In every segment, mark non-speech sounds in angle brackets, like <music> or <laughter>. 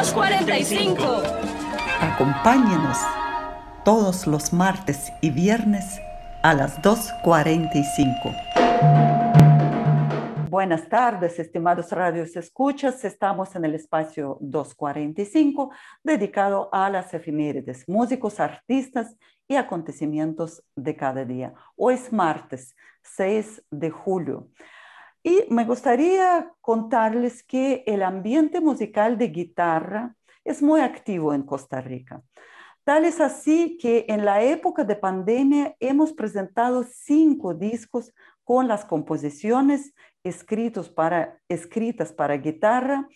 245. Acompáñenos todos los martes y viernes a las 2.45. Buenas tardes, estimados radios escuchas. Estamos en el espacio 245 dedicado a las efemérides, músicos, artistas y acontecimientos de cada día. Hoy es martes 6 de julio. Y me gustaría contarles que el ambiente musical de guitarra es muy activo en Costa Rica. Tal es así que en la época de pandemia hemos presentado cinco discos con las composiciones escritos para, escritas para guitarra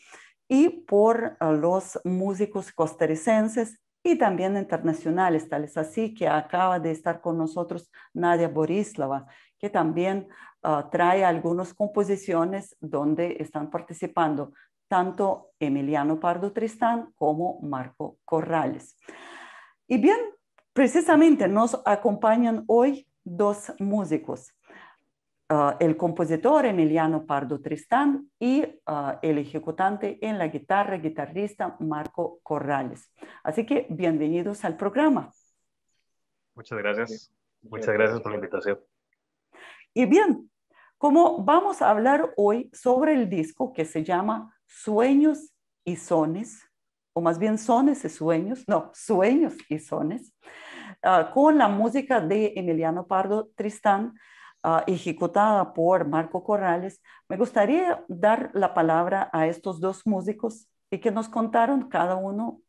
y por ah, los músicos costarricenses y también internacionales, tal es así que acaba de estar con nosotros Nadia Borislava, que también ah, trae algunas composiciones donde están participando tanto Emiliano Pardo Tristán como Marco Corrales. Y bien, precisamente nos acompañan hoy dos músicos. Ah, el compositor Emiliano Pardo Tristán y ah, el ejecutante en la guitarra, guitarrista Marco Corrales. Así que bienvenidos al programa. Muchas gracias. Muchas gracias por la invitación. Y bien, como vamos a hablar hoy sobre el disco que se llama Sueños y Sones, o más bien sones y sueños, no, sueños y sones, ah, con la música de Emiliano Pardo Tristán, ah, ejecutada por Marco Corrales, me gustaría dar la palabra a estos dos músicos y que nos contaron cada uno,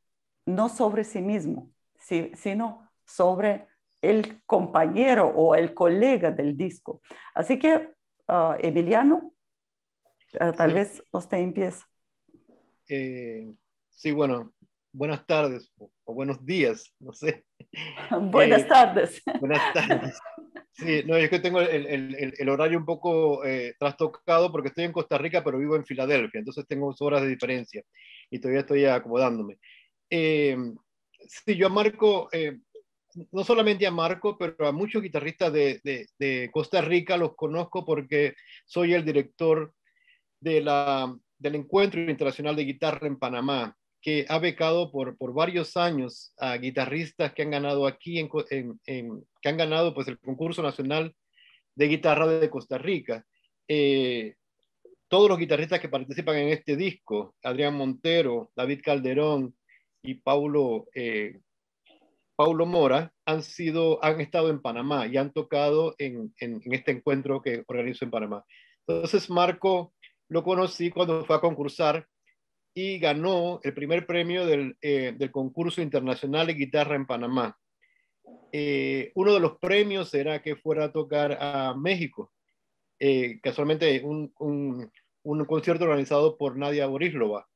no sobre sí mismo, sino sobre el compañero o el colega del disco. Así que, ah, Emiliano, ah, tal vez usted empieza. Eh, sí, bueno, buenas tardes o, buenos días, no sé. <laughs> buenas eh, tardes. <laughs> Buenas tardes. Sí, no, es que tengo el, horario un poco eh, trastocado porque estoy en Costa Rica, pero vivo en Filadelfia, entonces tengo dos horas de diferencia y todavía estoy acomodándome. sí, yo Marco no solamente a Marco, pero a muchos guitarristas de, Costa Rica los conozco porque soy el director de la, del Encuentro Internacional de Guitarra en Panamá, que ha becado por, varios años a guitarristas que han ganado aquí, en, que han ganado pues, el concurso nacional de guitarra de Costa Rica. Eh, todos los guitarristas que participan en este disco, Adrián Montero, David Calderón y Paulo eh, Paulo Mora han, sido, han estado en Panamá y han tocado en, este encuentro que organizo en Panamá. Entonces Marco lo conocí cuando fue a concursar y ganó el primer premio del, eh, concurso internacional de guitarra en Panamá. Eh, uno de los premios era que fuera a tocar a México. Eh, casualmente un, un concierto organizado por Nadia Borislova.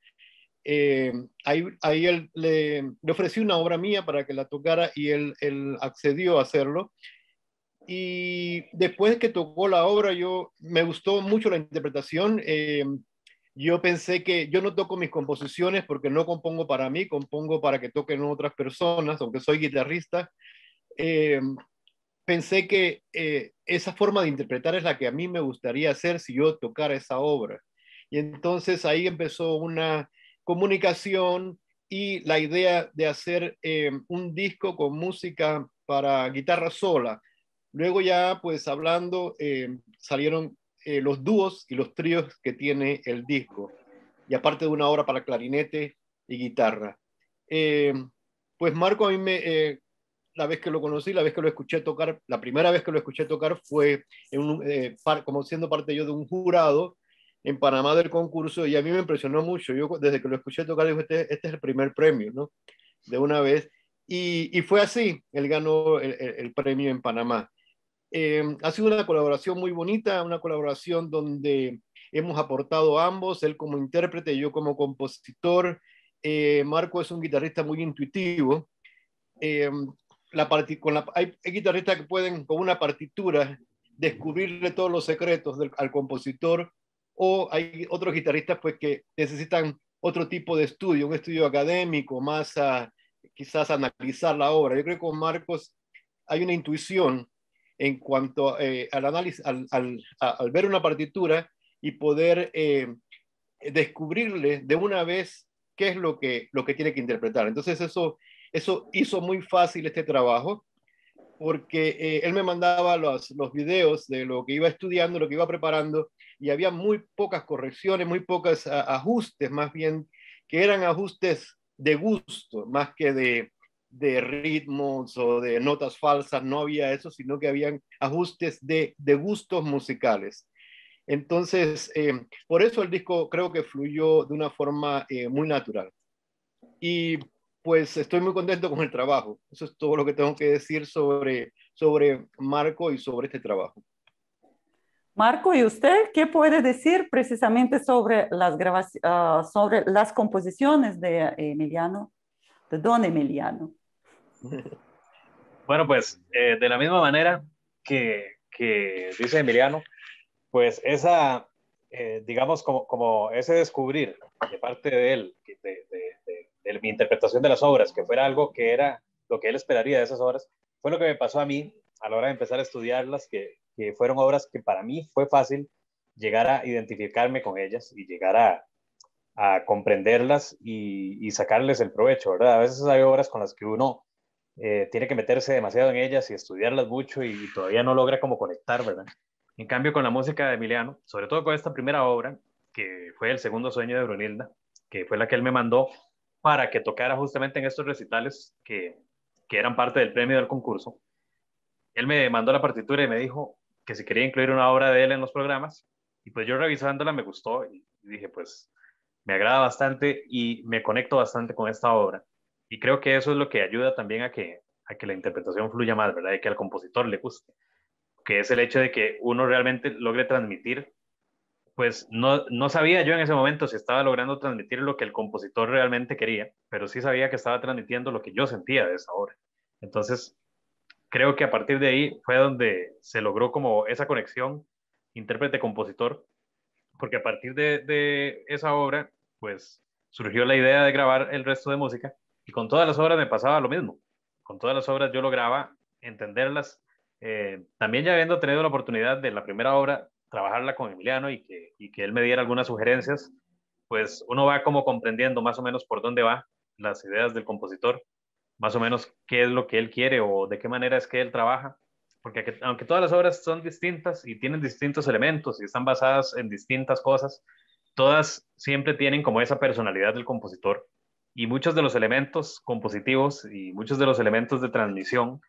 Eh, ahí, él, le, ofreció ofrecí una obra mía para que la tocara y él, accedió a hacerlo. Y después que tocó la obra, yo me gustó mucho la interpretación. Eh, yo pensé que yo no toco mis composiciones porque no compongo para mí, compongo para que toquen otras personas, aunque soy guitarrista. Eh, pensé que esa forma de interpretar es la que a mí me gustaría hacer si yo tocara esa obra. Y entonces ahí empezó una comunicación y la idea de hacer eh, un disco con música para guitarra sola. Luego ya, pues hablando, eh, salieron eh, los dúos y los tríos que tiene el disco, y aparte de una obra para clarinete y guitarra. pues Marco a mí me, la vez que lo conocí, la vez que lo escuché tocar, la primera vez que lo escuché tocar fue en un, par, como siendo parte yo de un jurado en Panamá del concurso y a mí me impresionó mucho. Yo desde que lo escuché tocar, dije, este, este es el primer premio, ¿no? De una vez. Y, y fue así, él ganó el, premio en Panamá. Eh, ha sido una colaboración muy bonita, una colaboración donde hemos aportado ambos, él como intérprete, yo como compositor. Eh, Marco es un guitarrista muy intuitivo. Eh, la con la, hay, guitarristas que pueden con una partitura descubrirle todos los secretos al compositor o hay otros guitarristas pues que necesitan otro tipo de estudio, un estudio académico, más a, quizás analizar la obra. Yo creo que con Marcos hay una intuición en cuanto eh, al análisis, al, al, ver una partitura y poder eh, descubrirle de una vez qué es lo que, lo que tiene que interpretar. Entonces eso, eso hizo muy fácil este trabajo porque eh, él me mandaba los, los videos de lo que iba estudiando, lo que iba preparando, y había muy pocas correcciones, muy pocos ajustes, más bien, que eran ajustes de gusto, más que de, ritmos o de notas falsas, no había eso, sino que habían ajustes de, gustos musicales. Entonces, eh, por eso el disco creo que fluyó de una forma eh, muy natural. Y pues estoy muy contento con el trabajo. Eso es todo lo que tengo que decir sobre, sobre Marco y sobre este trabajo. Marco, ¿y usted qué puede decir precisamente sobre las, ah, sobre las composiciones de eh, Emiliano, de don Emiliano? <laughs> Bueno, pues eh, de la misma manera que, dice Emiliano, pues esa, eh, digamos, como, ese descubrir de parte de él, de, de mi interpretación de las obras, que fuera algo que era lo que él esperaría de esas obras, fue lo que me pasó a mí a la hora de empezar a estudiarlas, que, que fueron obras que para mí fue fácil llegar a identificarme con ellas y llegar a, a comprenderlas y, y, sacarles el provecho, ¿verdad? A veces hay obras con las que uno eh, tiene que meterse demasiado en ellas y estudiarlas mucho y, todavía no logra como conectar, ¿verdad? En cambio, con la música de Emiliano, sobre todo con esta primera obra, que fue El segundo sueño de Brunilda, que fue la que él me mandó para que tocara justamente en estos recitales que, que eran parte del premio del concurso, él me mandó la partitura y me dijo, que se quería incluir una obra de él en los programas. Y pues yo revisándola me gustó y dije, pues me agrada bastante y me conecto bastante con esta obra. Y creo que eso es lo que ayuda también a que, a que la interpretación fluya más, ¿verdad? Y que al compositor le guste. Que es el hecho de que uno realmente logre transmitir, pues no, no sabía yo en ese momento si estaba logrando transmitir lo que el compositor realmente quería, pero sí sabía que estaba transmitiendo lo que yo sentía de esa obra. Entonces, creo que a partir de ahí fue donde se logró como esa conexión intérprete-compositor, porque a partir de, esa obra, pues surgió la idea de grabar el resto de música y con todas las obras me pasaba lo mismo. Con todas las obras yo lograba entenderlas. Eh, también ya habiendo tenido la oportunidad de la primera obra, trabajarla con Emiliano y que, y que él me diera algunas sugerencias, pues uno va como comprendiendo más o menos por dónde va las ideas del compositor más o menos qué es lo que él quiere o de qué manera es que él trabaja, porque aunque todas las obras son distintas y tienen distintos elementos y están basadas en distintas cosas, todas siempre tienen como esa personalidad del compositor y muchos de los elementos compositivos y muchos de los elementos de transmisión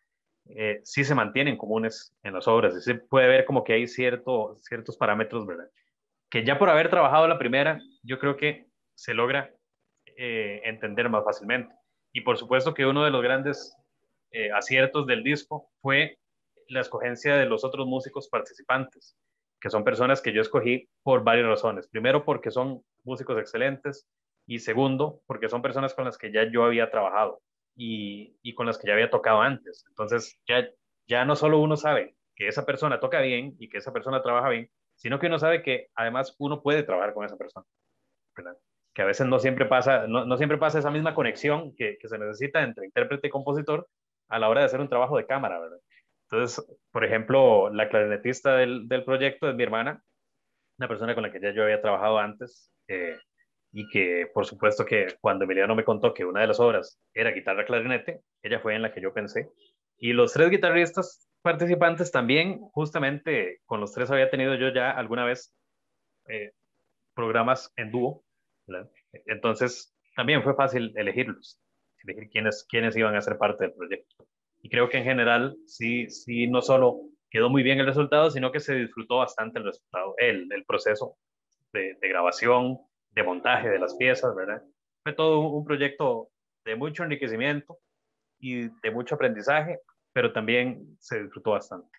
eh, sí se mantienen comunes en las obras y se puede ver como que hay ciertos parámetros, ¿verdad? Que ya por haber trabajado la primera, yo creo que se logra eh, entender más fácilmente. Y por supuesto que uno de los grandes eh, aciertos del disco fue la escogencia de los otros músicos participantes, que son personas que yo escogí por varias razones. Primero, porque son músicos excelentes y segundo, porque son personas con las que ya yo había trabajado y, con las que ya había tocado antes. Entonces, ya, ya no solo uno sabe que esa persona toca bien y que esa persona trabaja bien, sino que uno sabe que además uno puede trabajar con esa persona que a veces no siempre pasa, no, siempre pasa esa misma conexión que, se necesita entre intérprete y compositor a la hora de hacer un trabajo de cámara, Entonces, por ejemplo, la clarinetista del, proyecto es mi hermana, una persona con la que ya yo había trabajado antes, eh, y que por supuesto que cuando Emiliano me contó que una de las obras era guitarra clarinete, ella fue en la que yo pensé. Y los tres guitarristas participantes también, justamente con los tres había tenido yo ya alguna vez eh, programas en dúo entonces, también fue fácil elegirlos, elegir quiénes, quiénes iban a ser parte del proyecto. Y creo que en general, sí, sí, no solo quedó muy bien el resultado, sino que se disfrutó bastante el resultado, el, proceso de, de, grabación, de montaje de las piezas, ¿verdad? Fue todo un proyecto de mucho enriquecimiento y de mucho aprendizaje, pero también se disfrutó bastante.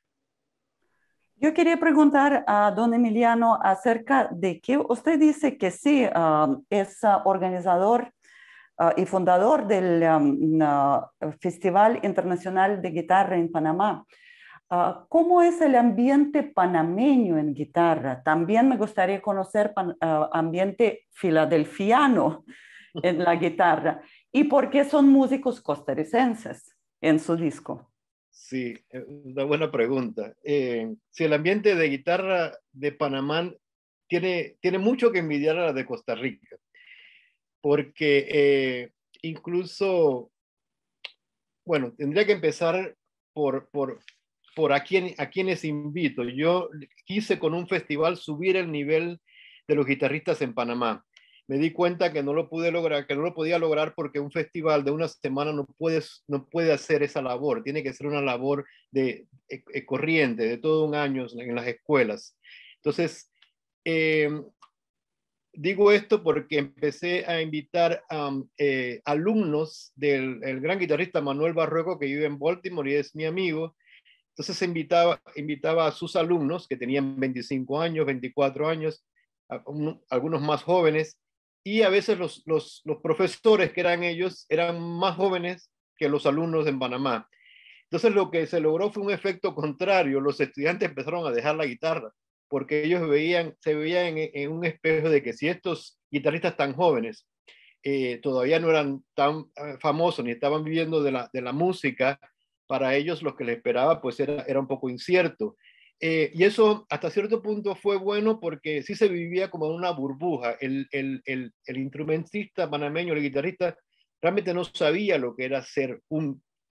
Yo quería preguntar a don Emiliano acerca de que usted dice que sí, um, es uh, organizador uh, y fundador del um, Festival Internacional de Guitarra en Panamá. Uh, ¿Cómo es el ambiente panameño en guitarra? También me gustaría conocer ambiente filadelfiano en la <laughs> guitarra y por qué son músicos costarricenses en su disco. Sí, es eh, una buena pregunta. Eh, si el ambiente de guitarra de Panamá tiene, tiene mucho que envidiar a la de Costa Rica, porque eh, incluso, bueno, tendría que empezar por, por, por a, a quienes invito. Yo quise con un festival subir el nivel de los guitarristas en Panamá me di cuenta que no lo pude lograr, que no lo podía lograr porque un festival de una semana no, puedes, no puede hacer esa labor, tiene que ser una labor de, eh, eh, corriente, de todo un año en las escuelas. Entonces, em, digo esto porque empecé a invitar a mm, eh, alumnos del el gran guitarrista Manuel Barroco, que vive en Baltimore y es mi amigo. Entonces invitaba, invitaba a sus alumnos, que tenían 25 años, 24 años, algunos más jóvenes, y a veces los, profesores que eran ellos eran más jóvenes que los alumnos en Panamá. Entonces lo que se logró fue un efecto contrario. Los estudiantes empezaron a dejar la guitarra porque ellos veían, se veían en, un espejo de que si estos guitarristas tan jóvenes eh, todavía no eran tan eh, famosos ni estaban viviendo de la, música, para ellos lo que les esperaba pues era, era un poco incierto. Eh, y eso hasta cierto punto fue bueno porque sí se vivía como una burbuja. El, instrumentista panameño, el guitarrista, realmente no sabía lo que era ser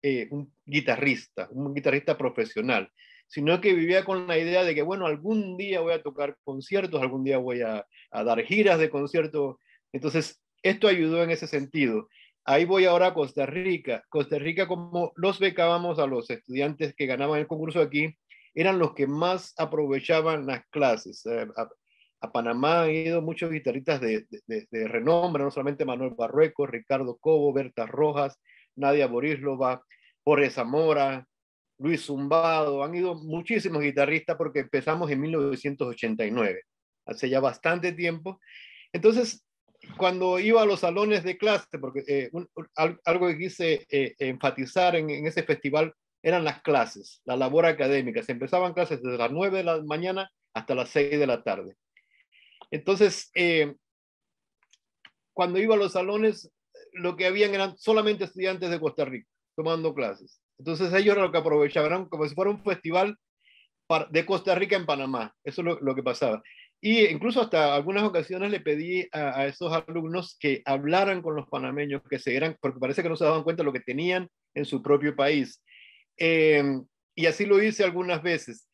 eh, un, guitarrista, un guitarrista profesional, sino que vivía con la idea de que, bueno, algún día voy a tocar conciertos, algún día voy a, a dar giras de conciertos. Entonces, esto ayudó en ese sentido. Ahí voy ahora a Costa Rica. Costa Rica, como los becábamos a los estudiantes que ganaban el concurso aquí, eran los que más aprovechaban las clases. Eh, a, Panamá han ido muchos guitarristas de, de, renombre, no solamente Manuel Barruecos, Ricardo Cobo, Berta Rojas, Nadia Borislova, Jorge Zamora, Luis Zumbado, han ido muchísimos guitarristas porque empezamos en 1989, hace ya bastante tiempo. Entonces, cuando iba a los salones de clase, porque eh, algo que quise eh, enfatizar en, ese festival eran las clases, la labor académica. Se empezaban clases desde las 9 de la mañana hasta las 6 de la tarde. Entonces, eh, cuando iba a los salones, lo que habían eran solamente estudiantes de Costa Rica tomando clases. Entonces ellos era lo que aprovechaban, como si fuera un festival de Costa Rica en Panamá. Eso es lo, que pasaba. Y incluso hasta algunas ocasiones le pedí a, esos alumnos que hablaran con los panameños, que se eran, porque parece que no se daban cuenta de lo que tenían en su propio país. Eh, y así lo hice algunas veces.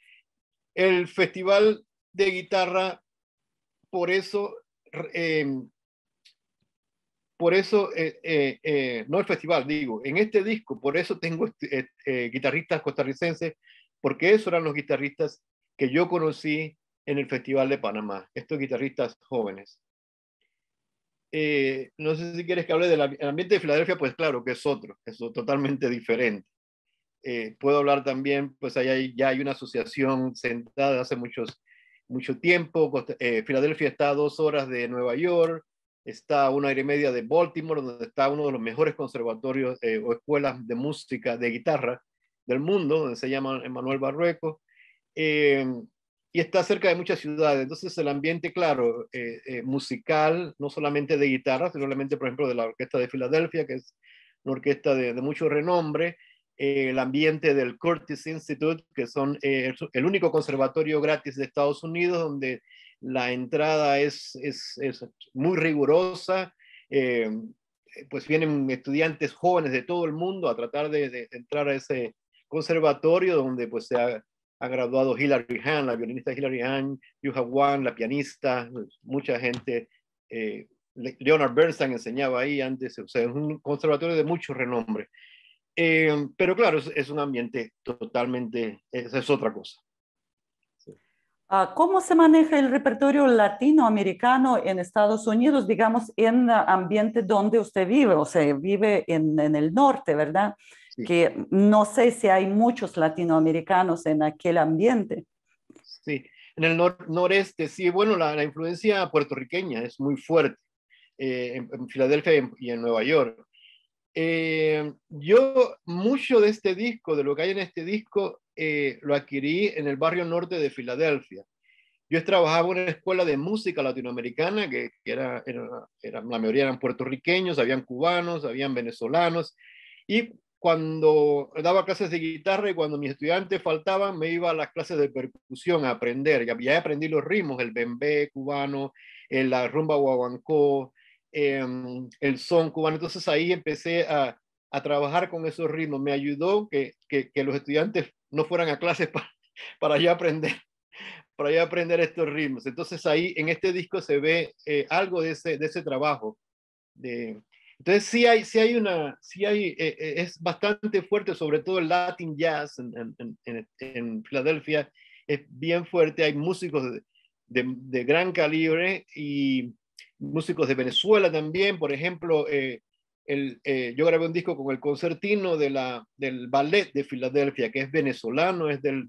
El festival de guitarra, por eso, em, por eso, eh, eh, no el festival, digo, en este disco, por eso tengo este, este, guitarristas costarricenses, porque esos eran los guitarristas que yo conocí en el Festival de Panamá, estos guitarristas jóvenes. no sé si quieres que hable del ambiente de Filadelfia, pues claro que es otro, es totalmente diferente. Eh, puedo hablar también, pues ya hay una asociación sentada hace muchos, mucho tiempo. Eh, Filadelfia está a dos horas de Nueva York, está a una hora y media de Baltimore, donde está uno de los mejores conservatorios eh, o escuelas de música, de guitarra del mundo, donde se llama Emanuel Barrueco. y está cerca de muchas ciudades. Entonces el ambiente, claro, musical, no solamente de guitarra, sino solamente, por ejemplo, de la Orquesta de Filadelfia, que es una orquesta de mucho renombre, eh, el ambiente del Curtis Institute, que son eh, el único conservatorio gratis de Estados Unidos, donde la entrada es, muy rigurosa. Eh, pues vienen estudiantes jóvenes de todo el mundo a tratar de, entrar a ese conservatorio donde pues se ha, graduado Hilary Hahn, la violinista Hilary Hahn, Yuha Wang, la pianista, mucha gente. Leonard Bernstein enseñaba ahí antes, o sea, es un conservatorio de mucho renombre. Eh, pero claro, es, un ambiente totalmente, esa es otra cosa. Ah, ¿Cómo se maneja el repertorio latinoamericano en Estados Unidos, digamos, en ambiente donde usted vive? O sea, vive en, el norte, ¿verdad? Que no sé si hay muchos latinoamericanos en aquel ambiente. Sí, en el noreste, sí, bueno, la, influencia puertorriqueña es muy fuerte eh, en, Filadelfia y en Nueva York. Eh, yo mucho de este disco, de lo que hay en este disco, eh, lo adquirí en el barrio norte de Filadelfia. Yo trabajaba en una escuela de música latinoamericana, que, era, la mayoría eran puertorriqueños, habían cubanos, habían venezolanos, y cuando daba clases de guitarra y cuando mis estudiantes faltaban, me iba a las clases de percusión a aprender. Ya, ya aprendí los ritmos, el bembé cubano, la rumba guaguancó, Em, el son cubano. Entonces ahí empecé a, trabajar con esos ritmos. Me ayudó que, los estudiantes no fueran a clases <laughs> para, para aprender para aprender estos ritmos. Entonces ahí en este disco se ve eh, algo de ese, de ese trabajo. De, entonces sí hay, sí hay una, sí hay, eh, eh, es bastante fuerte, sobre todo el Latin Jazz en, en, Filadelfia, es bien fuerte, hay músicos de, de gran calibre y músicos de Venezuela también, por ejemplo, eh, el, eh, yo grabé un disco con el concertino de la, del ballet de Filadelfia, que es venezolano, es del,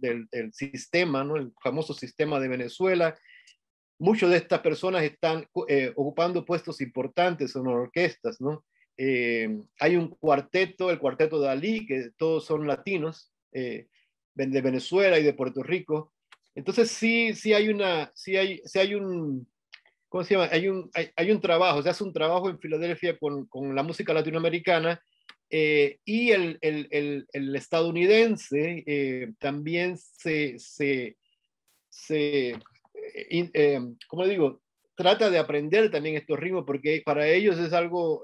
sistema, ¿no? el famoso sistema de Venezuela. Muchos de estas personas están eh, ocupando puestos importantes en orquestas. ¿no? hay un cuarteto, el cuarteto de Ali, que todos son latinos, de Venezuela y de Puerto Rico. Entonces sí, sí hay, una, sí hay, sí hay un, ¿cómo se llama? Hay un, hay, un trabajo, se hace un trabajo en Filadelfia con, la música latinoamericana eh, y el, estadounidense eh, también se, se, eh, digo? Trata de aprender también estos ritmos porque para ellos es algo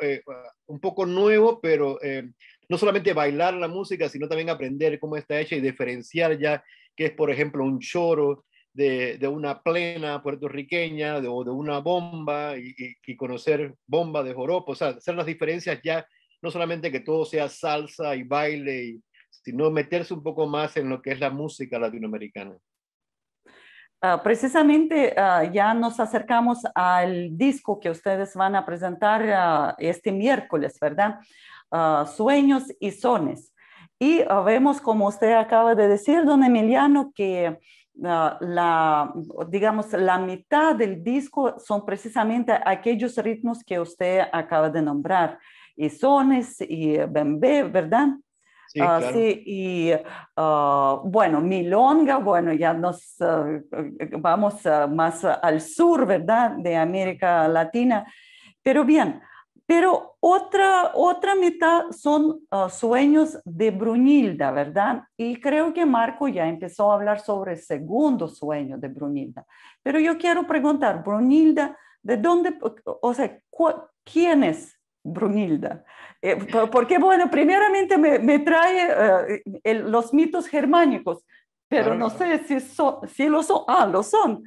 un poco nuevo, pero no solamente bailar la música, sino también aprender cómo está hecha y diferenciar ya que es, por ejemplo, un choro, de, una plena puertorriqueña o de una bomba y, conocer bomba de joropo, o sea, hacer las diferencias ya, no solamente que todo sea salsa y baile, sino meterse un poco más en lo que es la música latinoamericana. Ah, precisamente ah, ya nos acercamos al disco que ustedes van a presentar ah, este miércoles, ¿verdad? Sueños y Sones. Y vemos, como usted acaba de decir, don Emiliano, que Ah, la, digamos, la mitad del disco son precisamente aquellos ritmos que usted acaba de nombrar, y sones y bembe, ¿verdad? Sí, ah, y ah, bueno, Milonga, bueno, ya nos vamos más al sur, ¿verdad? De América Latina. Pero bien, pero otra, otra mitad son ah, sueños de Brunilda, ¿verdad? Y creo que Marco ya empezó a hablar sobre el segundo sueño de Brunilda. Pero yo quiero preguntar, Brunilda, ¿de dónde, o sea, quién es Brunilda? Eh, porque, bueno, primeramente me, me trae eh, los mitos germánicos, pero no sé si, si lo son, ah, lo son,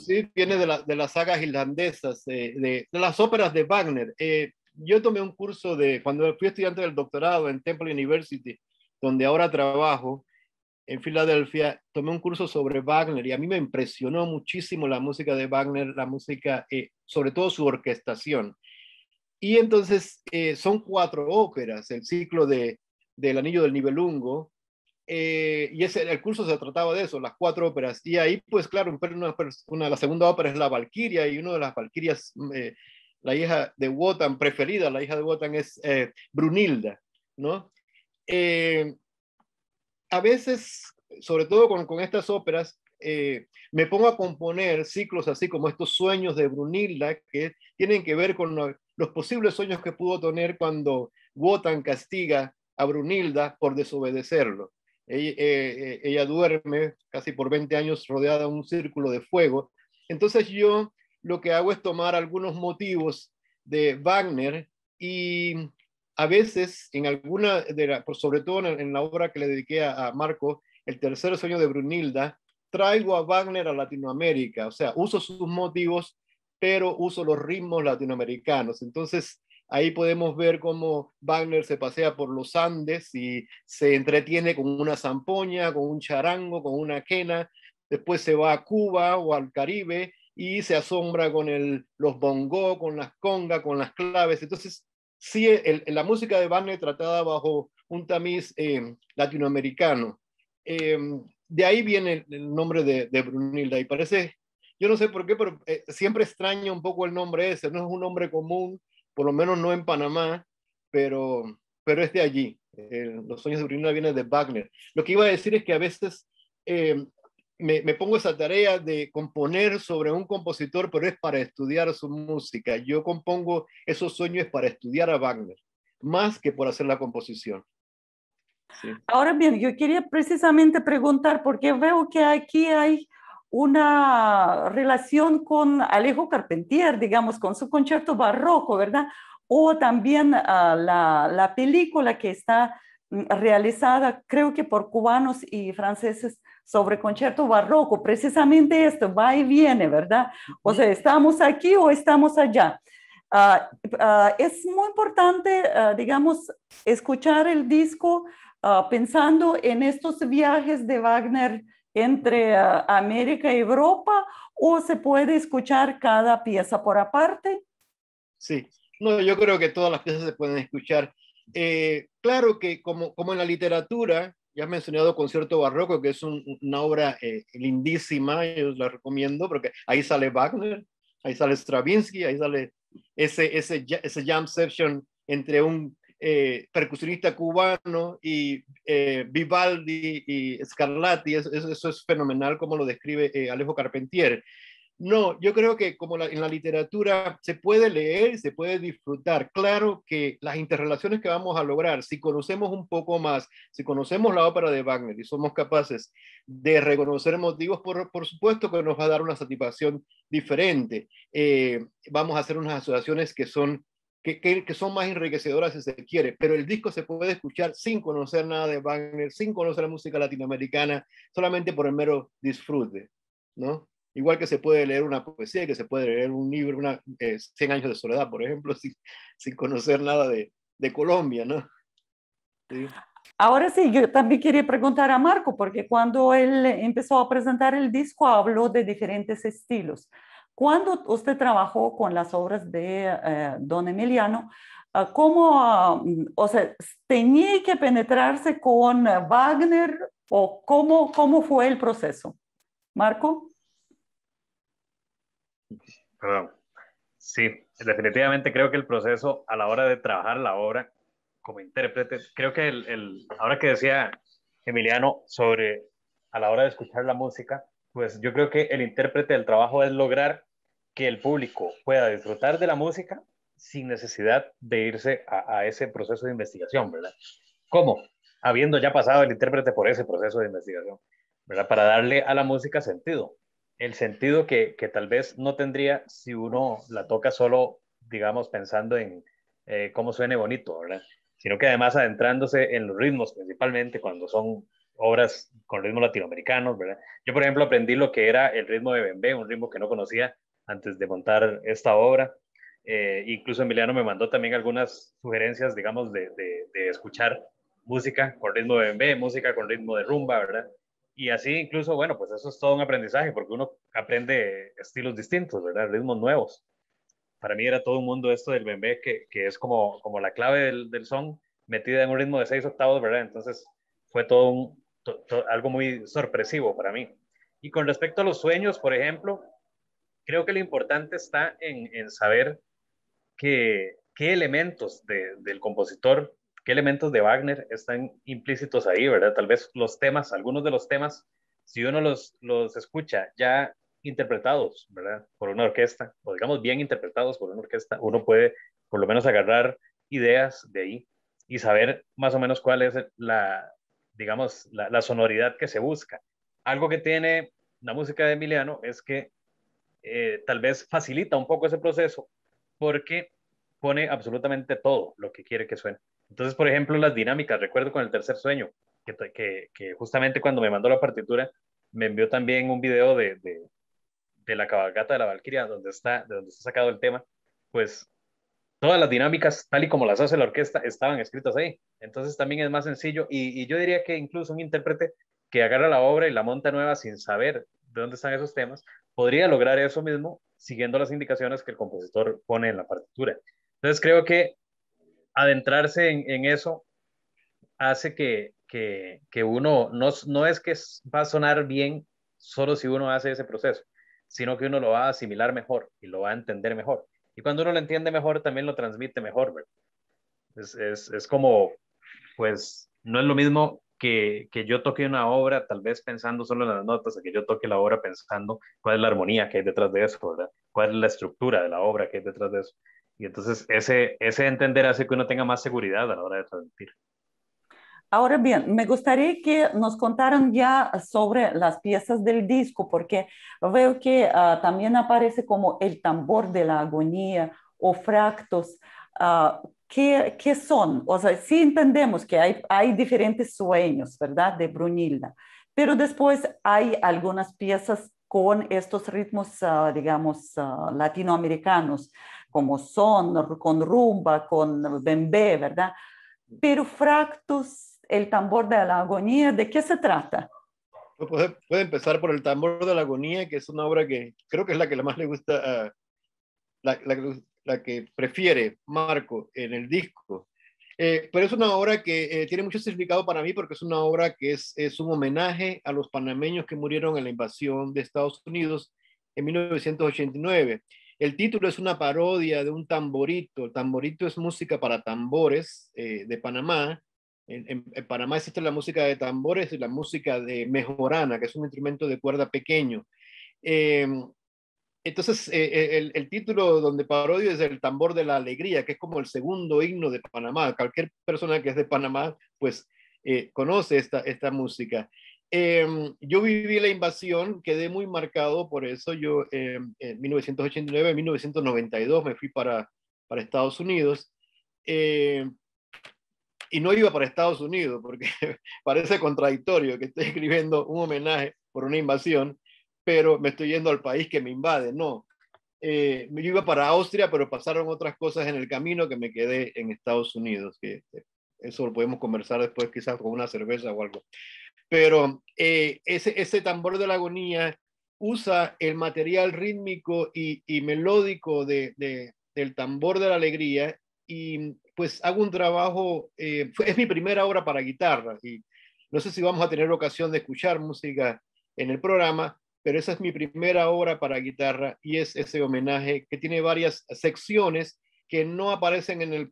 Sí, viene de, las sagas irlandesas, eh, de, las óperas de Wagner. Eh, yo tomé un curso de, cuando fui estudiante del doctorado en Temple University, donde ahora trabajo, en Filadelfia, tomé un curso sobre Wagner y a mí me impresionó muchísimo la música de Wagner, la música, eh, sobre todo su orquestación. Y entonces son cuatro óperas, el ciclo de del Anillo del Nibelungo, eh, y el curso se trataba de eso, las cuatro óperas. Y ahí, pues claro, una, la segunda ópera es La Valquiria, y una de las Valquirias, mm, eh, la hija de Wotan, preferida, la hija de Wotan es eh, Brunilda, ¿no? a veces, sobre todo con, estas óperas, me pongo a componer ciclos así como estos sueños de Brunilda, que tienen que ver con los, los posibles sueños que pudo tener cuando Wotan castiga a Brunilda por desobedecerlo. Eh, eh, ella, duerme casi por 20 años rodeada de un círculo de fuego. Entonces yo lo que hago es tomar algunos motivos de Wagner y a veces en alguna de sobre todo en la obra que le dediqué a, a Marco, El tercer sueño de Brunilda, traigo a Wagner a Latinoamérica, o sea, uso sus motivos, pero uso los ritmos latinoamericanos. Entonces, Ahí podemos ver cómo Wagner se pasea por los Andes y se entretiene con una zampoña, con un charango, con una quena. Después se va a Cuba o al Caribe y se asombra con el, los bongó, con las congas, con las claves. Entonces, sí, la música de Wagner tratada bajo un tamiz eh, latinoamericano. Eh, de ahí viene el, nombre de, Brunilda y parece, yo no sé por qué, pero eh, siempre extraña un poco el nombre ese, no es un nombre común por lo menos no en Panamá, pero, pero es de allí. los sueños de Brunilda vienen de Wagner. Lo que iba a decir es que a veces eh, me, pongo esa tarea de componer sobre un compositor, pero es para estudiar su música. Yo compongo esos sueños para estudiar a Wagner, más que por hacer la composición. Ahora bien, yo quería precisamente preguntar, porque veo que aquí hay una relación con Alejo Carpentier, digamos, con su concierto barroco, ¿verdad? O también ah, la, película que está mm, realizada, creo que por cubanos y franceses, sobre concierto barroco, precisamente esto, va y viene, ¿verdad? O sea, estamos aquí o estamos allá. Ah, ah, es muy importante, digamos, escuchar el disco pensando en estos viajes de Wagner entre ah, América y Europa o se puede escuchar cada pieza por aparte? Sí, no, yo creo que todas las piezas se pueden escuchar. Eh, claro que como, como en la literatura, ya has mencionado Concierto Barroco, que es una obra eh, lindísima, yo la recomiendo porque ahí sale Wagner, ahí sale Stravinsky, ahí sale ese, ese, ese jam session entre un eh, percusionista cubano y eh, Vivaldi y Scarlatti, eso, es fenomenal como lo describe eh, Alejo Carpentier. No, yo creo que como en la literatura se puede leer, se puede disfrutar. Claro que las interrelaciones que vamos a lograr, si conocemos un poco más, si conocemos la ópera de Wagner y somos capaces de reconocer motivos, por, supuesto que nos va a dar una satisfacción diferente. vamos a hacer unas asociaciones que son que, son más enriquecedoras si se quiere, pero el disco se puede escuchar sin conocer nada de Wagner, sin conocer la música latinoamericana, solamente por el mero disfrute, ¿no? Igual que se puede leer una poesía, que se puede leer un libro, una, 100 eh, años de soledad, por ejemplo, <laughs> sin, sin conocer nada de, de Colombia, ¿no? Sí. Ahora sí, yo también quería preguntar a Marco, porque cuando él empezó a presentar el disco habló de diferentes estilos. Cuando usted trabajó con las obras de eh, don Emiliano, ah, ¿cómo, mm, o sea, tenía que penetrarse con eh, Wagner o cómo, cómo fue el proceso? Marco. Perdón. Sí, definitivamente creo que el proceso a la hora de trabajar la obra como intérprete, creo que el, el, ahora que decía Emiliano sobre a la hora de escuchar la música, pues yo creo que el intérprete del trabajo es lograr que el público pueda disfrutar de la música sin necesidad de irse a, ese proceso de investigación, ¿verdad? ¿Cómo? Habiendo ya pasado el intérprete por ese proceso de investigación, ¿verdad? Para darle a la música sentido, el sentido que, que tal vez no tendría si uno la toca solo, digamos, pensando en eh, cómo suene bonito, ¿verdad? Sino que además adentrándose en los ritmos, principalmente cuando son obras con ritmos latinoamericanos, ¿verdad? Yo, por ejemplo, aprendí lo que era el ritmo de Bembe, un ritmo que no conocía antes de montar esta obra. Eh, incluso Emiliano me mandó también algunas sugerencias, digamos, de, escuchar música con ritmo de bembe, música con ritmo de rumba, ¿verdad? Y así incluso, bueno, pues eso es todo un aprendizaje, porque uno aprende estilos distintos, ¿verdad? Ritmos nuevos. Para mí era todo un mundo esto del bembe, que, es como, como la clave del, son, metida en un ritmo de seis octavos, ¿verdad? Entonces fue todo algo muy sorpresivo para mí. Y con respecto a los sueños, por ejemplo, creo que lo importante está en, en saber qué elementos de, del compositor, qué elementos de Wagner están implícitos ahí, ¿verdad? Tal vez los temas, algunos de los temas, si uno los, los escucha ya interpretados, ¿verdad? Por una orquesta, o digamos bien interpretados por una orquesta, uno puede por lo menos agarrar ideas de ahí y saber más o menos cuál es la, digamos, la, la sonoridad que se busca. Algo que tiene la música de Emiliano es que eh, tal vez facilita un poco ese proceso porque pone absolutamente todo lo que quiere que suene. Entonces, por ejemplo, las dinámicas, recuerdo con el tercer sueño, que, que, justamente cuando me mandó la partitura, me envió también un video de, la cabalgata de la Valquiria, donde está, de donde ha sacado el tema, pues todas las dinámicas, tal y como las hace la orquesta, estaban escritas ahí. Entonces también es más sencillo y yo diría que incluso un intérprete que agarra la obra y la monta nueva sin saber de dónde están esos temas, podría lograr eso mismo siguiendo las indicaciones que el compositor pone en la partitura. Entonces creo que adentrarse en, eso hace que, uno, no, no, es que va a sonar bien solo si uno hace ese proceso, sino que uno lo va a asimilar mejor y lo va a entender mejor. Y cuando uno lo entiende mejor, también lo transmite mejor. Es, es, es como, pues, no es lo mismo que, que, yo toque una obra tal vez pensando solo en las notas, que yo toque la obra pensando cuál es la armonía que hay detrás de eso, cuál es la estructura de la obra que hay detrás de eso. Y entonces ese, ese entender hace que uno tenga más seguridad a la hora de transmitir. Ahora bien, me gustaría que nos contaran ya sobre las piezas del disco, porque veo que ah, también aparece como el tambor de la agonía o fractos. Ah, ¿qué, son? O sea, sí entendemos que hay, hay diferentes sueños, ¿verdad? De Brunilda, pero después hay algunas piezas con estos ritmos, ah, digamos, ah, latinoamericanos, como son, con rumba, con bembé, ¿verdad? Pero fractus, el tambor de la agonía, ¿de qué se trata? Pues puede, empezar por el tambor de la agonía, que es una obra que creo que es la que más le gusta, la, la que prefiere Marco en el disco. Eh, pero es una obra que eh, tiene mucho significado para mí porque es una obra que es, un homenaje a los panameños que murieron en la invasión de Estados Unidos en 1989. El título es una parodia de un tamborito. El tamborito es música para tambores eh, de Panamá. En, Panamá existe la música de tambores y la música de mejorana, que es un instrumento de cuerda pequeño. Entonces, eh, eh, el, título donde parodio es El tambor de la alegría, que es como el segundo himno de Panamá. Cualquier persona que es de Panamá, pues eh, conoce esta, esta música. Em, yo viví la invasión, quedé muy marcado por eso. Yo em, en 1989, 1992 me fui para, para Estados Unidos. Em, y no iba para Estados Unidos, porque <laughs> parece contradictorio que esté escribiendo un homenaje por una invasión pero me estoy yendo al país que me invade. No, eh, yo iba para Austria, pero pasaron otras cosas en el camino que me quedé en Estados Unidos, que este, eso lo podemos conversar después quizás con una cerveza o algo. Pero eh, ese, tambor de la agonía usa el material rítmico y, melódico de, del tambor de la alegría y pues hago un trabajo, eh, es mi primera obra para guitarra y no sé si vamos a tener ocasión de escuchar música en el programa, pero esa es mi primera obra para guitarra y es ese homenaje que tiene varias secciones que no aparecen en el,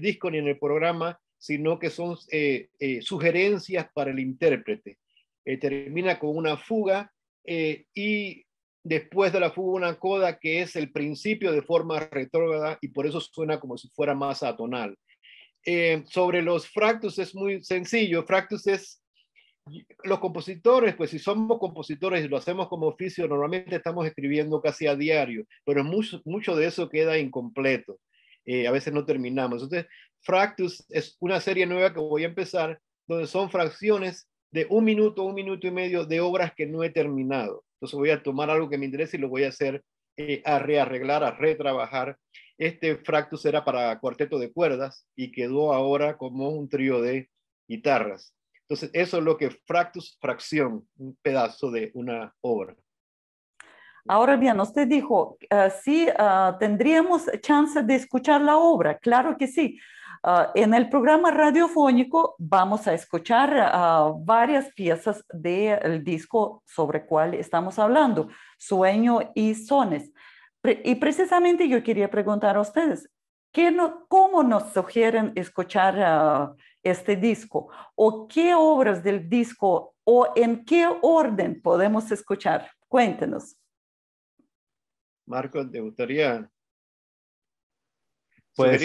disco ni en el programa, sino que son eh, eh, sugerencias para el intérprete. Eh, termina con una fuga y después de la fuga una coda que es el principio de forma retrógrada y por eso suena como si fuera más atonal. sobre los fractus es muy sencillo. Fractus es los compositores, pues si somos compositores y lo hacemos como oficio, normalmente estamos escribiendo casi a diario, pero mucho, mucho de eso queda incompleto. Eh, a veces no terminamos. Entonces, Fractus es una serie nueva que voy a empezar, donde son fracciones de un minuto, un minuto y medio de obras que no he terminado. Entonces voy a tomar algo que me interesa y lo voy a hacer, eh, a rearreglar, a retrabajar. Este Fractus era para cuarteto de cuerdas y quedó ahora como un trío de guitarras. Entonces, eso es lo que fractus, fracción, un pedazo de una obra. Ahora bien, usted dijo, ¿si ah, sí, ah, tendríamos chance de escuchar la obra, claro que sí. Ah, en el programa radiofónico vamos a escuchar varias piezas del disco sobre el cual estamos hablando, Sueño y Sones. y precisamente yo quería preguntar a ustedes, ¿cómo nos sugieren escuchar este disco? ¿O qué obras del disco o en qué orden podemos escuchar? Cuéntenos. Marco, ¿te gustaría pues,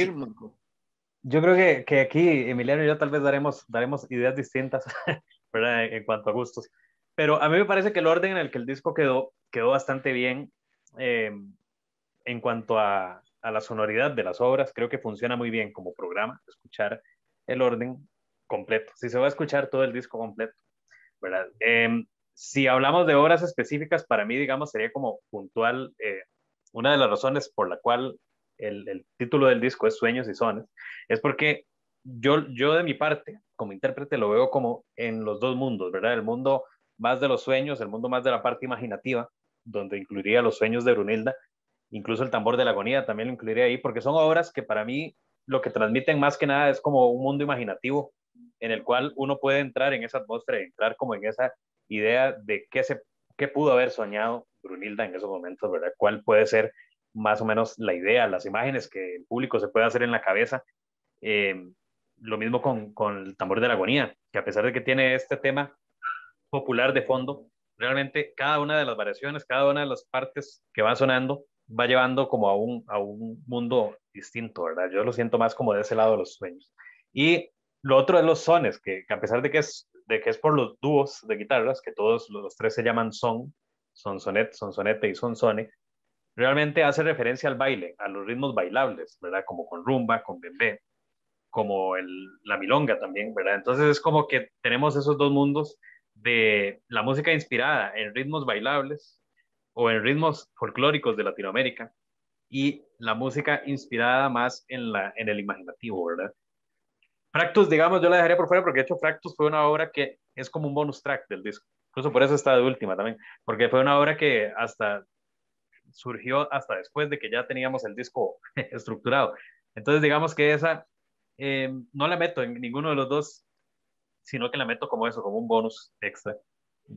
Yo creo que, aquí Emiliano y yo tal vez daremos, daremos ideas distintas <laughs> en cuanto a gustos. Pero a mí me parece que el orden en el que el disco quedó quedó bastante bien eh, en cuanto a, a, la sonoridad de las obras. Creo que funciona muy bien como programa, escuchar el orden completo, si se va a escuchar todo el disco completo, ¿verdad? Em, si hablamos de obras específicas, para mí, digamos, sería como puntual eh, una de las razones por la cual el, título del disco es Sueños y Sones, es porque yo, yo de mi parte, como intérprete, lo veo como en los dos mundos, ¿verdad? El mundo más de los sueños, el mundo más de la parte imaginativa, donde incluiría los sueños de Brunilda, incluso el tambor de la agonía también lo incluiría ahí, porque son obras que para mí lo que transmiten más que nada es como un mundo imaginativo en el cual uno puede entrar en esa atmósfera, entrar como en esa idea de qué, se, qué pudo haber soñado Brunilda en esos momentos, ¿verdad? ¿Cuál puede ser más o menos la idea, las imágenes que el público se puede hacer en la cabeza? Em, lo mismo con, con el tambor de la agonía, que a pesar de que tiene este tema popular de fondo, realmente cada una de las variaciones, cada una de las partes que va sonando, va llevando como a un, a un mundo distinto, ¿verdad? Yo lo siento más como de ese lado de los sueños. Y lo otro es los sones, que, a pesar de que, es, de que es por los dúos de guitarras, que todos los tres se llaman son, son sonet, son sonete y son sonic realmente hace referencia al baile, a los ritmos bailables, ¿verdad? Como con rumba, con bembé, como el, la milonga también, ¿verdad? Entonces es como que tenemos esos dos mundos de la música inspirada en ritmos bailables o en ritmos folclóricos de Latinoamérica y la música inspirada más en, la, en el imaginativo, ¿verdad? Fractus, digamos, yo la dejaría por fuera porque de hecho Fractus fue una obra que es como un bonus track del disco. Incluso por eso está de última también, porque fue una obra que hasta surgió hasta después de que ya teníamos el disco <laughs> estructurado. Entonces, digamos que esa eh, no la meto en ninguno de los dos, sino que la meto como eso, como un bonus extra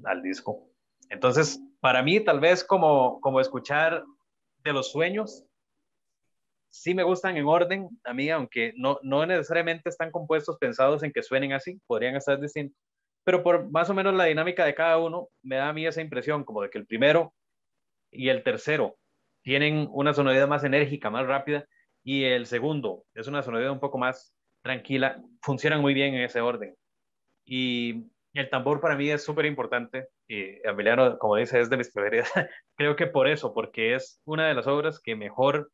al disco. Entonces, para mí, tal vez como, como escuchar de los sueños, sí me gustan en orden, a mí, aunque no, no necesariamente están compuestos pensados en que suenen así, podrían estar distintos, pero por más o menos la dinámica de cada uno, me da a mí esa impresión, como de que el primero y el tercero tienen una sonoridad más enérgica, más rápida, y el segundo es una sonoridad un poco más tranquila, funcionan muy bien en ese orden. Y el tambor para mí es súper importante y Emiliano, como dice, es de mis preferidas. <laughs> Creo que por eso, porque es una de las obras que mejor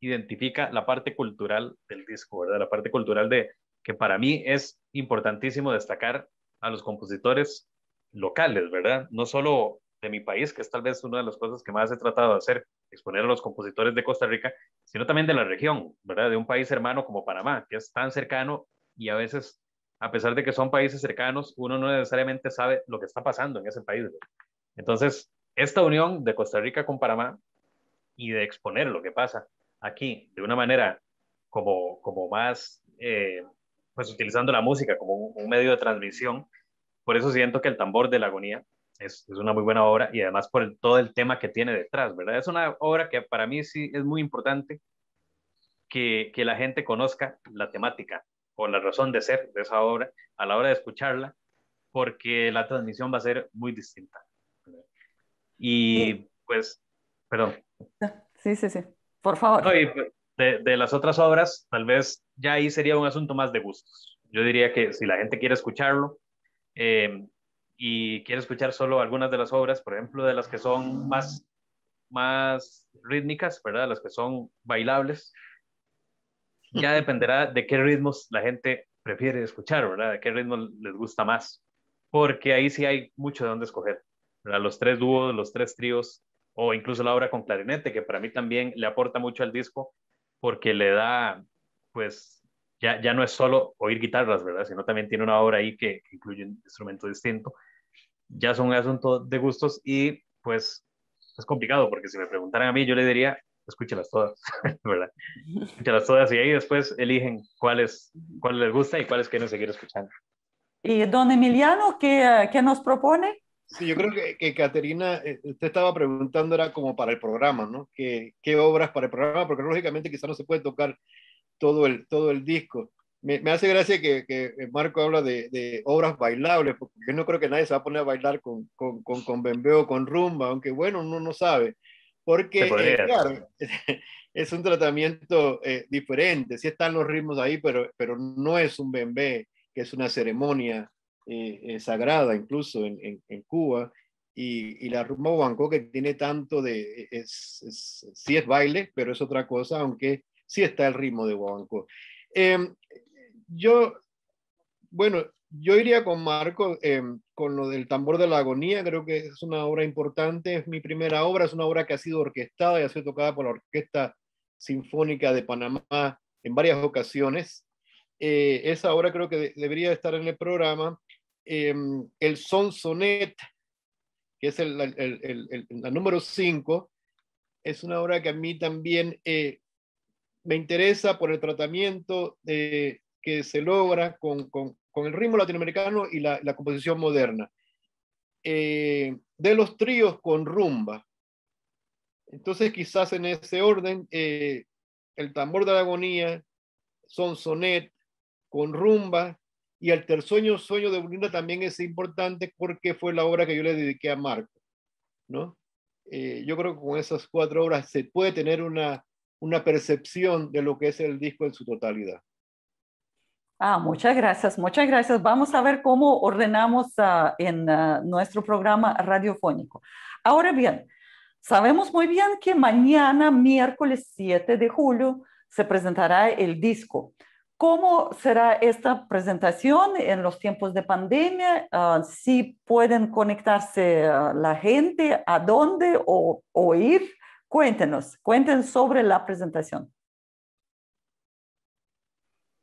identifica la parte cultural del disco, ¿verdad? La parte cultural de que para mí es importantísimo destacar a los compositores locales, ¿verdad? No solo de mi país, que es tal vez una de las cosas que más he tratado de hacer, exponer a los compositores de Costa Rica, sino también de la región, ¿verdad? De un país hermano como Panamá, que es tan cercano y a veces a pesar de que son países cercanos, uno no necesariamente sabe lo que está pasando en ese país. Entonces, esta unión de Costa Rica con Panamá y de exponer lo que pasa aquí de una manera como, como más, eh, pues utilizando la música como un, medio de transmisión, por eso siento que el tambor de la agonía es, una muy buena obra y además por todo el tema que tiene detrás, ¿verdad? Es una obra que para mí sí es muy importante que, que la gente conozca la temática, o la razón de ser de esa obra a la hora de escucharla, porque la transmisión va a ser muy distinta. Y pues, perdón. Ah, sí, sí, sí. Por favor. Pues, de, las otras obras, tal vez ya ahí sería un asunto más de gustos. Yo diría que si la gente quiere escucharlo eh, y quiere escuchar solo algunas de las obras, por ejemplo, de las que son más, más rítmicas, ¿verdad? Las que son bailables, ya dependerá de qué ritmos la gente prefiere escuchar, ¿verdad? De qué ritmo les gusta más. Porque ahí sí hay mucho de dónde escoger. ¿verdad? Los tres dúos, los tres tríos, o incluso la obra con clarinete, que para mí también le aporta mucho al disco, porque le da, pues, ya, no es solo oír guitarras, ¿verdad? Sino también tiene una obra ahí que, incluye un instrumento distinto. Ya son asunto de gustos y, pues, es complicado, porque si me preguntaran a mí, yo le diría escúchelas todas, <laughs> ¿verdad? Escúchelas todas y ahí después eligen cuáles, cuáles les gusta y cuáles quieren seguir escuchando. ¿Y don Emiliano, qué, eh, nos propone? Sí, yo creo que, Caterina, usted eh, eh, estaba preguntando, era como para el programa, ¿no? ¿Qué, ¿Qué, obras para el programa? Porque lógicamente quizás no se puede tocar todo el, todo el disco. Me, me hace gracia que, que, Marco habla de, de, obras bailables, porque yo no creo que nadie se va a poner a bailar con, con, con, con bembeo, con rumba, aunque bueno, uno no sabe porque eh, <laughs> es un tratamiento eh, diferente, sí están los ritmos ahí, pero, pero no es un bembé, que es una ceremonia eh, sagrada incluso en, Cuba, y, y, la rumba guancó que tiene tanto de, e, es, es, sí es baile, pero es otra cosa, aunque sí está el ritmo de guancó. Em, yo, bueno, yo iría con Marco em, con lo del tambor de la agonía, creo que es una obra importante, es mi primera obra, es una obra que ha sido orquestada y ha sido tocada por la Orquesta Sinfónica de Panamá en varias ocasiones. Eh, esa obra creo que debería estar en el programa. Em, el Son Sonet, que es el, la número 5, es una obra que a mí también eh, me interesa por el tratamiento de que se logra con, el ritmo latinoamericano y la, composición moderna. Eh, de los tríos con rumba. Entonces quizás en ese orden, eh, el tambor de la agonía, son sonet, con rumba, y el tersueño sueño de Brinda también es importante porque fue la obra que yo le dediqué a Marco, ¿no? Eh, yo creo que con esas cuatro obras se puede tener una percepción de lo que es el disco en su totalidad. Ah, muchas gracias, muchas gracias. Vamos a ver cómo ordenamos ah, en ah, nuestro programa radiofónico. Ahora bien, sabemos muy bien que mañana, miércoles 7 de julio, se presentará el disco. ¿Cómo será esta presentación en los tiempos de pandemia? Ah, ¿Si pueden conectarse la gente? ¿A dónde? ¿O, ir? Cuéntenos, cuenten sobre la presentación.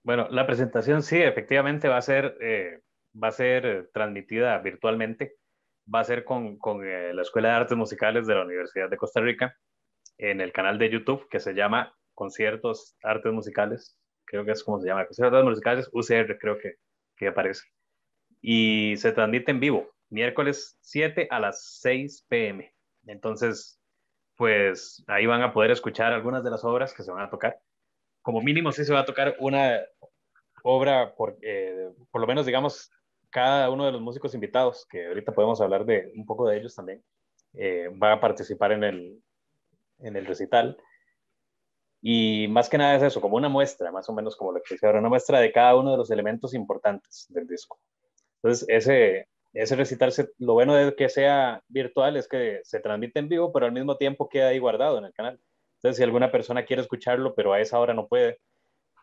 Bueno, la presentación sí, efectivamente va a ser, eh, va a ser eh, transmitida virtualmente. Va a ser con, eh, la Escuela de Artes Musicales de la Universidad de Costa Rica en el canal de YouTube que se llama Conciertos Artes Musicales. Creo que es como se llama, Conciertos Artes Musicales, UCR creo que, que aparece. Y se transmite en vivo, miércoles 7 a las 6 pm. Entonces, pues ahí van a poder escuchar algunas de las obras que se van a tocar como mínimo sí se va a tocar una obra, por, eh, por lo menos, digamos, cada uno de los músicos invitados, que ahorita podemos hablar de un poco de ellos también, eh, va a participar en el, recital. Y más que nada es eso, como una muestra, más o menos como lo que decía ahora, una muestra de cada uno de los elementos importantes del disco. Entonces, ese, ese recital, lo bueno de que sea virtual es que se transmite en vivo, pero al mismo tiempo queda ahí guardado en el canal si alguna persona quiere escucharlo, pero a esa hora no puede,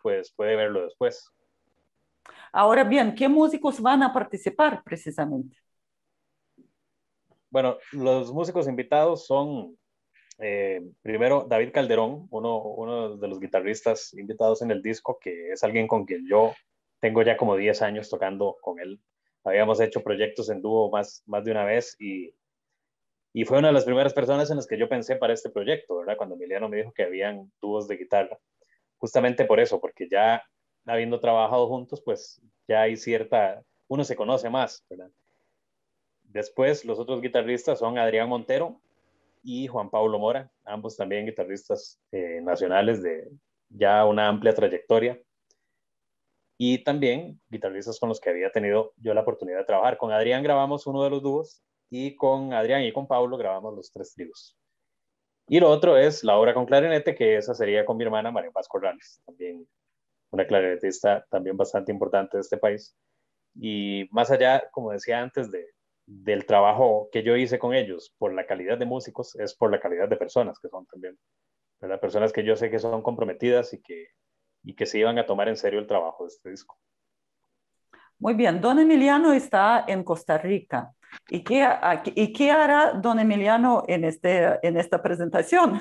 pues puede verlo después. Ahora bien, ¿qué músicos van a participar precisamente? Bueno, los músicos invitados son eh, primero David Calderón, uno, de los guitarristas invitados en el disco, que es alguien con quien yo tengo ya como 10 años tocando con él. Habíamos hecho proyectos en dúo más, más de una vez y y fue una de las primeras personas en las que yo pensé para este proyecto, ¿verdad? Cuando Emiliano me dijo que habían dúos de guitarra. Justamente por eso, porque ya habiendo trabajado juntos, pues ya hay cierta, uno se conoce más, ¿verdad? Después, los otros guitarristas son Adrián Montero y Juan Pablo Mora, ambos también guitarristas eh, nacionales de ya una amplia trayectoria. Y también guitarristas con los que había tenido yo la oportunidad de trabajar. Con Adrián grabamos uno de los dúos y con Adrián y con Pablo grabamos los tres tríos. Y lo otro es la obra con clarinete, que esa sería con mi hermana María Paz Corrales, también una clarinetista también bastante importante de este país. Y más allá, como decía antes, de, del trabajo que yo hice con ellos por la calidad de músicos, es por la calidad de personas que son también, las Personas que yo sé que son comprometidas y que, y que se iban a tomar en serio el trabajo de este disco. Muy bien, don Emiliano está en Costa Rica. ¿Y qué, ¿Y qué, hará don Emiliano en, este, en esta presentación?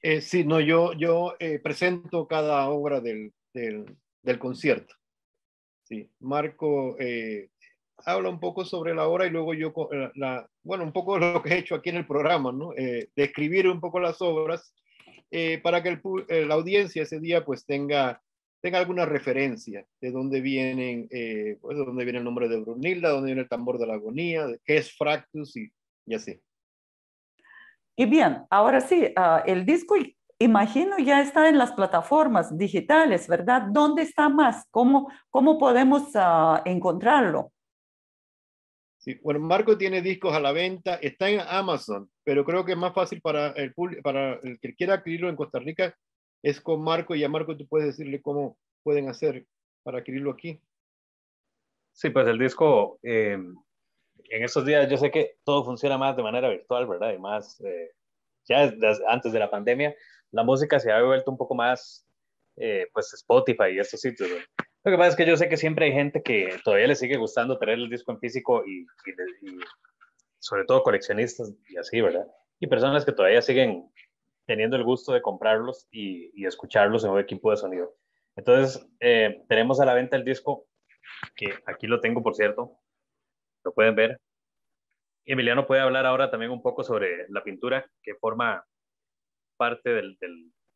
Eh, sí, no, yo, yo eh, presento cada obra del, del, concierto. Sí, Marco eh, habla un poco sobre la obra y luego yo, la, bueno, un poco lo que he hecho aquí en el programa, ¿no? describir un poco las obras para que la audiencia ese día pues tenga tenga alguna referencia de dónde vienen, eh, pues, dónde viene el nombre de Brunilda, dónde viene el tambor de la agonía, de qué es Fractus y, así. Y bien, ahora sí, ah, el disco imagino ya está en las plataformas digitales, ¿verdad? ¿Dónde está más? ¿Cómo, cómo podemos ah, encontrarlo? Sí, bueno, Marco tiene discos a la venta, está en Amazon, pero creo que es más fácil para el, para el que quiera adquirirlo en Costa Rica es con Marco y a Marco tú puedes decirle cómo pueden hacer para adquirirlo aquí. Sí, pues el disco, eh, en estos días yo sé que todo funciona más de manera virtual, ¿verdad? Y más, eh, ya antes de la pandemia, la música se ha vuelto un poco más, eh, pues Spotify y estos sitios. Lo que pasa es que yo sé que siempre hay gente que todavía le sigue gustando tener el disco en físico y sobre todo coleccionistas y así, ¿verdad? Y personas que todavía siguen teniendo el gusto de comprarlos y, escucharlos en un equipo de sonido. Entonces, eh, tenemos a la venta el disco, que aquí lo tengo, por cierto, lo pueden ver. Emiliano puede hablar ahora también un poco sobre la pintura que forma parte de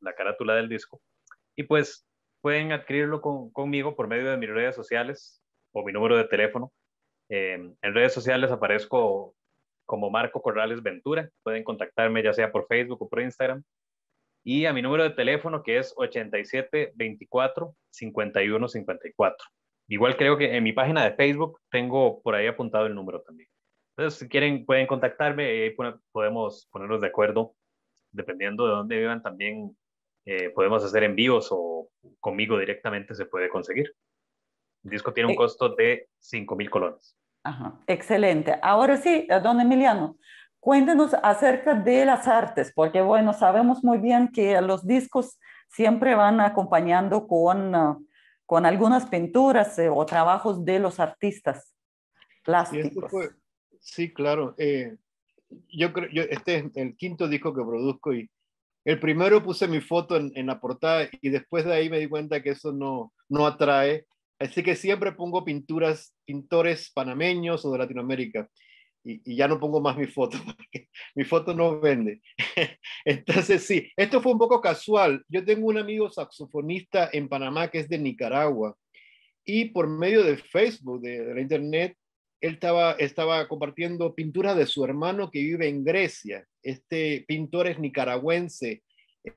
la carátula del disco. Y pues pueden adquirirlo conmigo por medio de mis redes sociales o mi número de teléfono. Eh, en redes sociales aparezco como Marco Corrales Ventura. Pueden contactarme ya sea por Facebook o por Instagram. Y a mi número de teléfono que es 8724-5154. Igual creo que en mi página de Facebook tengo por ahí apuntado el número también. Entonces, si quieren, pueden contactarme, ahí podemos ponernos de acuerdo, dependiendo de dónde vivan también, eh, podemos hacer envíos o conmigo directamente se puede conseguir. El disco tiene un eh. costo de 5 mil colones. Ajá, excelente. Ahora sí, eh, don Emiliano, cuéntenos acerca de las artes, porque bueno, sabemos muy bien que los discos siempre van acompañando con, eh, con algunas pinturas eh, o trabajos de los artistas plásticos. sí, claro. yo creo, yo, este es el quinto disco que produzco y el primero puse mi foto en, en, la portada y después de ahí me di cuenta que eso no, no atrae Así que siempre pongo pinturas, pintores panameños o de Latinoamérica. Y, ya no pongo más mi foto, <laughs> porque mi foto no vende. <laughs> Entonces, sí, esto fue un poco casual. Yo tengo un amigo saxofonista en Panamá que es de Nicaragua. Y por medio de Facebook, de, la internet, él estaba, estaba compartiendo pinturas de su hermano que vive en Grecia. Este pintor es nicaragüense.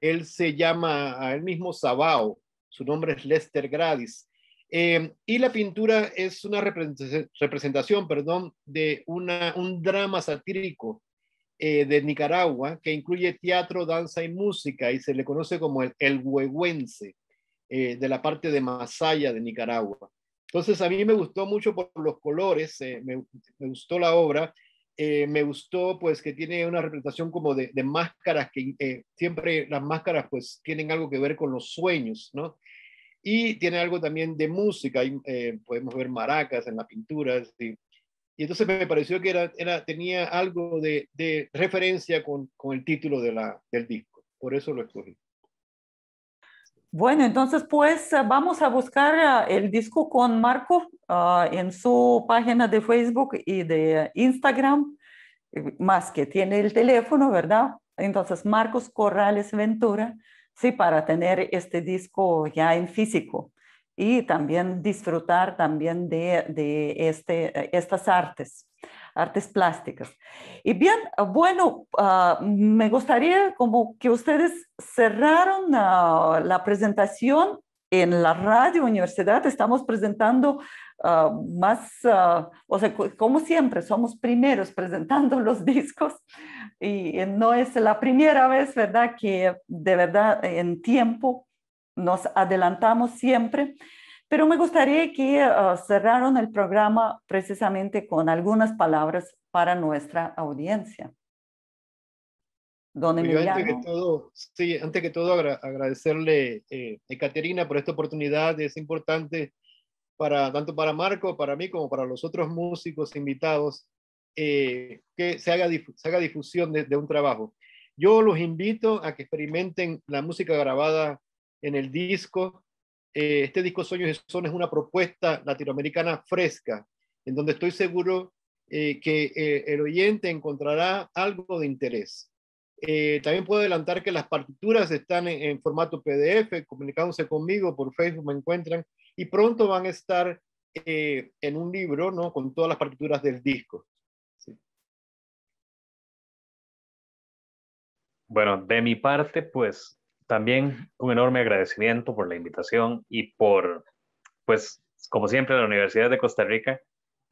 Él se llama a él mismo Sabao. Su nombre es Lester Gradis. Eh, y la pintura es una representación, perdón, de un drama satírico eh, de Nicaragua que incluye teatro, danza y música y se le conoce como el, el eh, de la parte de Masaya de Nicaragua. Entonces a mí me gustó mucho por los colores, me, gustó la obra, me gustó pues que tiene una representación como de, de máscaras que siempre las máscaras pues tienen algo que ver con los sueños, ¿no? Y tiene algo también de música, eh, podemos ver maracas en la pintura. Y entonces me pareció que era, tenía algo de, referencia con, el título del disco, por eso lo escogí. Bueno, entonces pues vamos a buscar eh, el disco con Marcos ah, en su página de Facebook y de Instagram, eh, más que tiene el teléfono, ¿verdad? Entonces, Marcos Corrales Ventura sí, para tener este disco ya en físico y también disfrutar también de, de este, eh, estas artes, artes plásticas. Y bien, ah, bueno, ah, me gustaría como que ustedes cerraron ah, la presentación en la Radio Universidad, estamos presentando Ah, más, ah, o sea, como siempre, somos primeros presentando <laughs> los discos y no es la primera vez, ¿verdad? Que de verdad en tiempo nos adelantamos siempre. Pero me gustaría que ah, cerraron el programa precisamente con algunas palabras para nuestra audiencia. Don Emiliano. Antes que todo, sí, antes que todo agradecerle eh, a Caterina por esta oportunidad. Es importante para, tanto para Marco, para mí, como para los otros músicos invitados, eh, que se haga, se haga difusión de, un trabajo. Yo los invito a que experimenten la música grabada en el disco. Eh, este disco Sueños y Son es una propuesta latinoamericana fresca, en donde estoy seguro eh, que el oyente encontrará algo de interés. también puedo adelantar que las partituras están en, formato PDF, comunicándose conmigo por Facebook me encuentran y pronto van a estar eh, en un libro, ¿no? Con todas las partituras del disco. Bueno, de mi parte, pues también un enorme agradecimiento por la invitación y por, pues, como siempre, la Universidad de Costa Rica,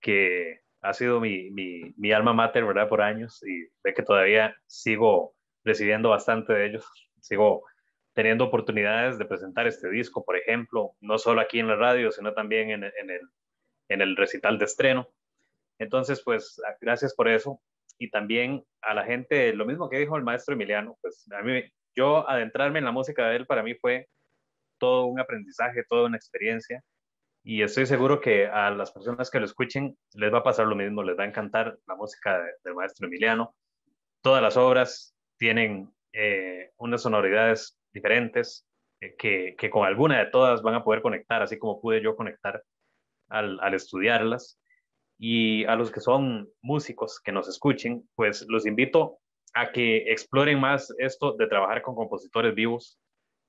que ha sido mi, alma mater, ¿verdad? Por años y de que todavía sigo recibiendo bastante de ellos, sigo teniendo oportunidades de presentar este disco, por ejemplo, no solo aquí en la radio, sino también en, en, el, en el recital de estreno. Entonces, pues ah, gracias por eso. Y también a la gente, lo mismo que dijo el maestro Emiliano, pues a mí, yo adentrarme en la música de él para mí fue todo un aprendizaje, toda una experiencia. Y estoy seguro que a las personas que lo escuchen les va a pasar lo mismo, les va a encantar la música del maestro Emiliano. Todas las obras tienen eh, unas sonoridades diferentes eh, que, con alguna de todas van a poder conectar, así como pude yo conectar al, estudiarlas. Y a los que son músicos que nos escuchen, pues los invito a que exploren más esto de trabajar con compositores vivos,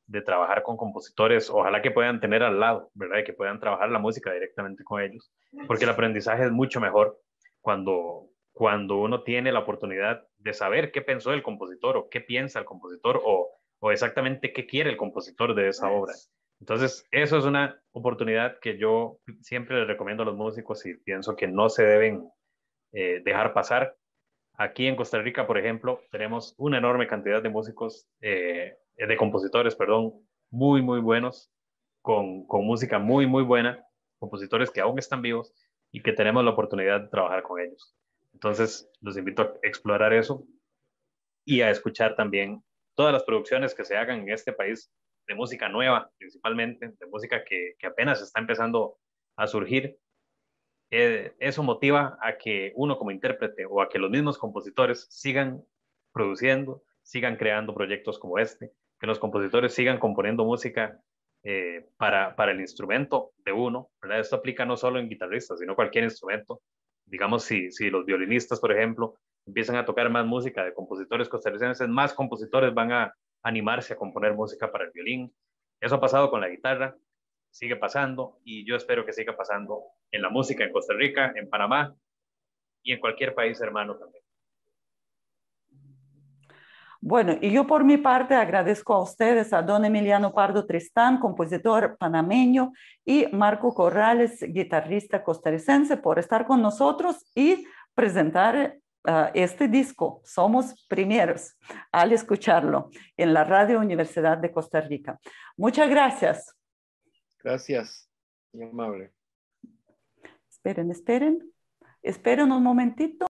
de trabajar con compositores, ojalá que puedan tener al lado, ¿verdad? que puedan trabajar la música directamente con ellos, porque el aprendizaje es mucho mejor cuando, cuando uno tiene la oportunidad de saber qué pensó el compositor o qué piensa el compositor o o exactamente qué quiere el compositor de esa obra. Entonces, eso es una oportunidad que yo siempre les recomiendo a los músicos y pienso que no se deben eh, dejar pasar. Aquí en Costa Rica, por ejemplo, tenemos una enorme cantidad de músicos, eh, de compositores, perdón, muy, muy buenos, con, con música muy, muy buena, compositores que aún están vivos y que tenemos la oportunidad de trabajar con ellos. Entonces, los invito a explorar eso y a escuchar también todas las producciones que se hagan en este país de música nueva, principalmente, de música que, apenas está empezando a surgir, eh, eso motiva a que uno como intérprete o a que los mismos compositores sigan produciendo, sigan creando proyectos como este, que los compositores sigan componiendo música eh, para, el instrumento de uno, Esto aplica no solo en guitarristas, sino cualquier instrumento. Digamos, si, si los violinistas, por ejemplo, empiezan a tocar más música de compositores costarricenses, más compositores van a animarse a componer música para el violín. Eso ha pasado con la guitarra, sigue pasando y yo espero que siga pasando en la música en Costa Rica, en Panamá y en cualquier país hermano también. Bueno, y yo por mi parte agradezco a ustedes, a don Emiliano Pardo Tristán, compositor panameño, y Marco Corrales, guitarrista costarricense, por estar con nosotros y presentar Ah, este disco. Somos primeros al escucharlo en la Radio Universidad de Costa Rica. Muchas gracias. Gracias, muy amable. Esperen, esperen. Esperen un momentito.